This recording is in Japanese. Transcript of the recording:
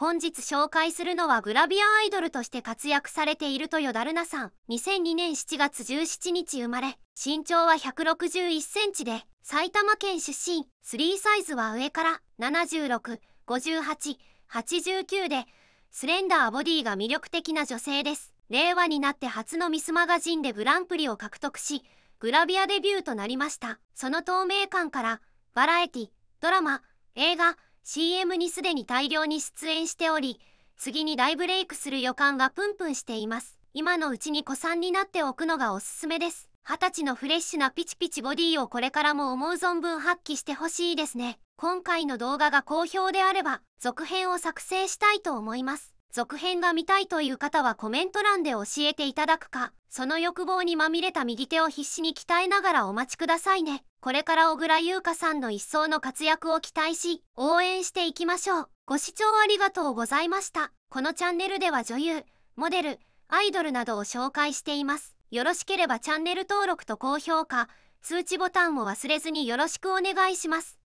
本日紹介するのはグラビアアイドルとして活躍されているとよだるなさん2002年7月17日生まれ身長は161センチで埼玉県出身3サイズは上から765889でスレンダーボディが魅力的な女性です令和になって初のミスマガジンでグランプリを獲得しグラビアデビューとなりましたその透明感からバラエティドラマ映画 CM にすでに大量に出演しており次に大ブレイクする予感がプンプンしています今のうちに子さんになっておくのがおすすめです二十歳のフレッシュなピチピチボディをこれからも思う存分発揮してほしいですね今回の動画が好評であれば続編を作成したいと思います続編が見たいという方はコメント欄で教えていただくかその欲望にまみれた右手を必死に鍛えながらお待ちくださいねこれから小倉優香さんの一層の活躍を期待し、応援していきましょう。ご視聴ありがとうございました。このチャンネルでは女優、モデル、アイドルなどを紹介しています。よろしければチャンネル登録と高評価、通知ボタンを忘れずによろしくお願いします。